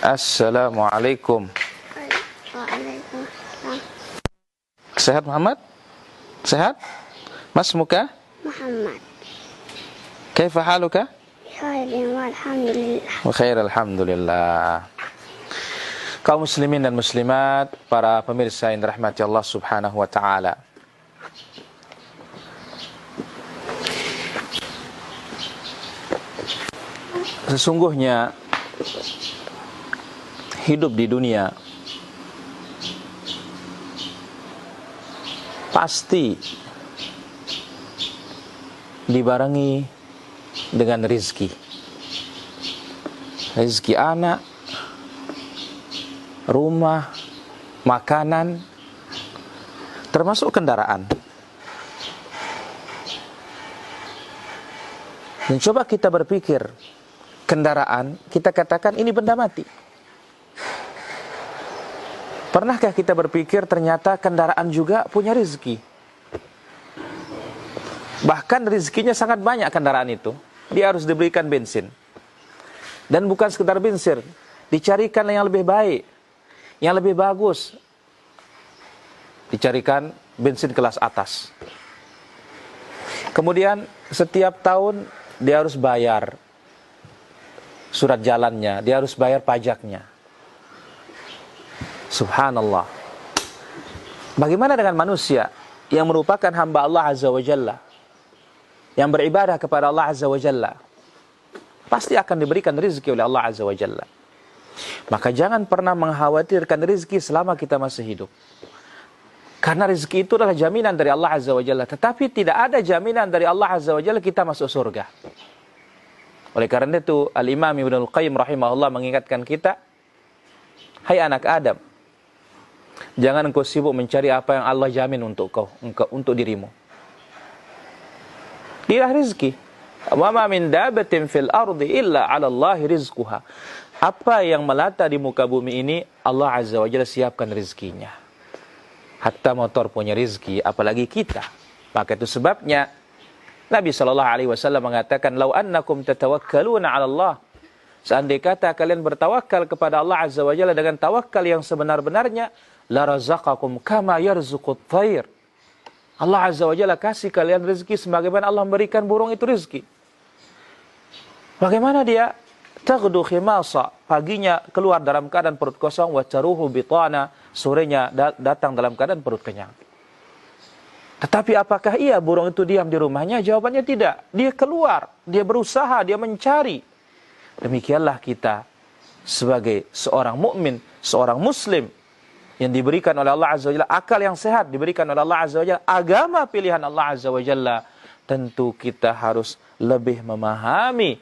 Assalamualaikum. Sehat Muhammad? Sehat? Mas muka? Muhammad. Kaifa haluka? walhamdulillah. khair alhamdulillah. Kau muslimin dan muslimat, para pemirsa yang dirahmati Allah Subhanahu wa taala. Sesungguhnya hidup di dunia pasti dibarengi dengan rizki rizki anak rumah makanan termasuk kendaraan dan coba kita berpikir kendaraan kita katakan ini benda mati Pernahkah kita berpikir ternyata kendaraan juga punya rezeki? Bahkan rezekinya sangat banyak kendaraan itu. Dia harus diberikan bensin. Dan bukan sekedar bensin. Dicarikan yang lebih baik. Yang lebih bagus. Dicarikan bensin kelas atas. Kemudian setiap tahun dia harus bayar surat jalannya. Dia harus bayar pajaknya Subhanallah. Bagaimana dengan manusia yang merupakan hamba Allah Azza wa Jalla? Yang beribadah kepada Allah Azza wa Jalla? Pasti akan diberikan rezeki oleh Allah Azza wa Jalla. Maka jangan pernah mengkhawatirkan rezeki selama kita masih hidup. Karena rezeki itu adalah jaminan dari Allah Azza wa Jalla. Tetapi tidak ada jaminan dari Allah Azza wa Jalla kita masuk surga. Oleh karena itu, Al-Imam Ibn Al-Qayyim rahimahullah mengingatkan kita, Hai anak Adam, Jangan engkau sibuk mencari apa yang Allah jamin untuk kau, engkau untuk dirimu. Ilah rizki. Wama min dabatin fil ardi illa ala Allah rizquha. Apa yang melata di muka bumi ini, Allah Azza wa Jalla siapkan rizkinya. Hatta motor punya rizki, apalagi kita. Maka itu sebabnya, Nabi SAW mengatakan, Lau annakum tatawakkaluna ala Allah. Seandai kata kalian bertawakal kepada Allah Azza wa Jalla dengan tawakal yang sebenar-benarnya, larazaqakum kama yarzuqut thair. Allah Azza wa Jalla kasih kalian rezeki sebagaimana Allah memberikan burung itu rezeki. Bagaimana dia taghdu khimasa, paginya keluar dalam keadaan perut kosong, wacaruhu bitana, sorenya datang dalam keadaan perut kenyang. Tetapi apakah iya burung itu diam di rumahnya? Jawabannya tidak. Dia keluar, dia berusaha, dia mencari. Demikianlah kita sebagai seorang mukmin, seorang muslim yang diberikan oleh Allah Azza wa Jalla, akal yang sehat diberikan oleh Allah Azza wa Jalla, agama pilihan Allah Azza wa Jalla, tentu kita harus lebih memahami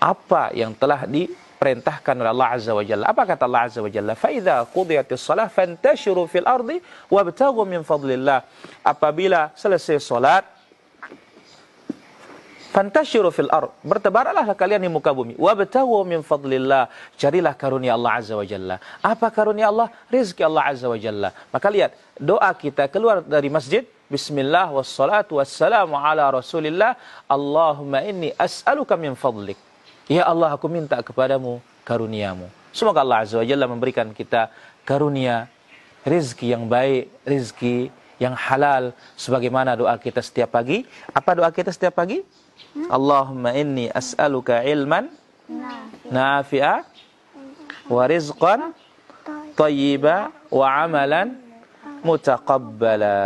apa yang telah diperintahkan oleh Allah Azza wa Jalla. Apa kata Allah Azza wa Jalla? Faiza qudiyatis salah fantashiru fil ardi wabtaghu min fadlillah. Apabila selesai salat, Fantasyiru fil ard. Bertebaralah lah kalian di muka bumi. Wa batawu min fadlillah. Carilah karunia Allah Azza wa Jalla. Apa karunia Allah? Rizki Allah Azza wa Jalla. Maka lihat, doa kita keluar dari masjid Bismillah wassalatu wassalamu ala rasulillah Allahumma inni as'aluka min fadlik Ya Allah aku minta kepadamu karuniamu Semoga Allah Azza wa Jalla memberikan kita karunia Rizki yang baik, rizki yang halal Sebagaimana doa kita setiap pagi Apa doa kita setiap pagi? اللهم إني أسألك علما نافعا ورزقا طيبا وعملا متقبلا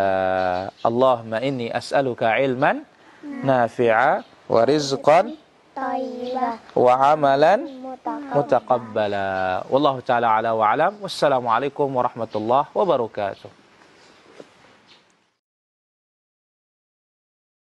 اللهم إني أسألك علما نافعا ورزقا وعملا متقبلا والله تعالى على وعلم والسلام عليكم ورحمة الله وبركاته